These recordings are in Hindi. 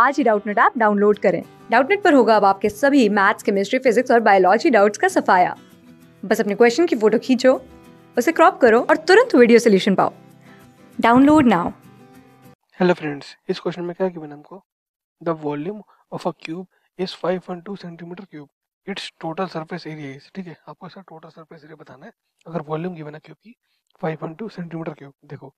आज ही डाउटनेट ऐप डाउनलोड करें डाउटनेट पर होगा अब आपके सभी मैथ्स केमिस्ट्री फिजिक्स और बायोलॉजी डाउट्स का सफाया बस अपने क्वेश्चन की फोटो खींचो उसे क्रॉप करो और तुरंत वीडियो सोल्यूशन पाओ डाउनलोड नाउ हेलो फ्रेंड्स इस क्वेश्चन में क्या गिवन हमको the volume of a cube is 5.2 centimetre cube its total surface area is ठीक है आपको इसका टोटल सरफेस एरिया बताना है अगर वॉल्यूम गिवन है क्यूब की 5.2 सेंटीमीटर क्यूब देखो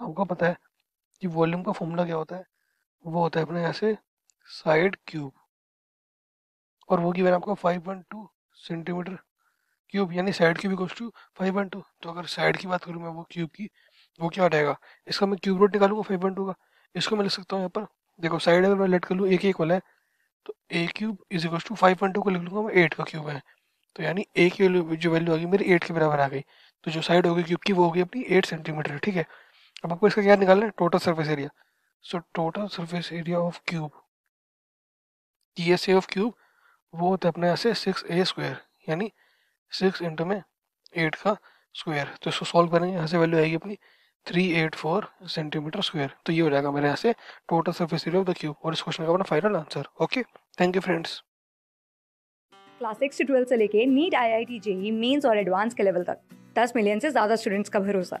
हमको पता है कि वॉल्यूम का फॉर्मूला क्या होता है वो होता है अपने यहाँ से साइड क्यूब और वो की मैंने आपको टू सेंटीमीटर क्यूब यानी side cube equals to five point two तो अगर साइड की बात करूँ मैं वो क्यूब की वो क्या जाएगा इसका मैं क्यूब रोड निकालूंगा फाइव पॉइंट टू का इसको मैं लिख सकता हूँ यहाँ पर देखो साइड अगर मैं लेट कर लूँ एक एक वाला है तो a cube is equals to five point two को लिख लूंगा मैं एट का क्यूब है तो यानी ए की जो वैल्यू आ गई मेरी एट के बराबर आ गई तो जो साइड होगी क्यूब की वो होगी अपनी एट सेंटीमीटर ठीक है अब आपको इसका क्या निकालना है total surface area so total surface area of cube T S A of cube वो होता है अपने यहाँ से सिक्स ए स्क्वायर यानी सिक्स इंटू में एट का स्क्वायर तो इसको सॉल्व करेंगे यहाँ से वैल्यू आएगी अपनी three eight four centimetre square तो ये हो जाएगा मेरे यहाँ से total surface area of the cube और इस क्वेश्चन का अपना final answer okay thank you friends class six से ट्वेल्थ से लेके NEET I I T JEE mains और एडवांस के लेवल तक दस मिलियन से ज़्यादा स्टूडेंट्स का भरोसा